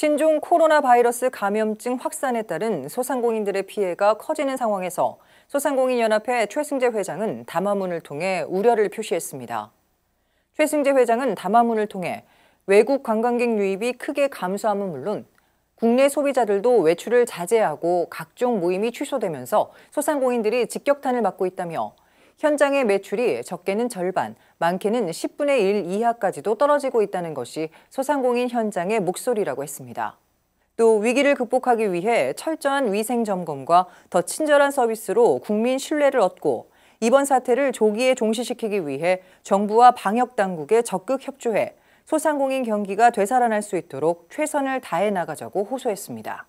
신종 코로나 바이러스 감염증 확산에 따른 소상공인들의 피해가 커지는 상황에서 소상공인연합회 최승재 회장은 담화문을 통해 우려를 표시했습니다. 최승재 회장은 담화문을 통해 외국 관광객 유입이 크게 감소함은 물론 국내 소비자들도 외출을 자제하고 각종 모임이 취소되면서 소상공인들이 직격탄을 맞고 있다며 현장의 매출이 적게는 절반, 많게는 10분의 1 이하까지도 떨어지고 있다는 것이 소상공인 현장의 목소리라고 했습니다. 또 위기를 극복하기 위해 철저한 위생 점검과 더 친절한 서비스로 국민 신뢰를 얻고 이번 사태를 조기에 종식시키기 위해 정부와 방역당국에 적극 협조해 소상공인 경기가 되살아날 수 있도록 최선을 다해 나가자고 호소했습니다.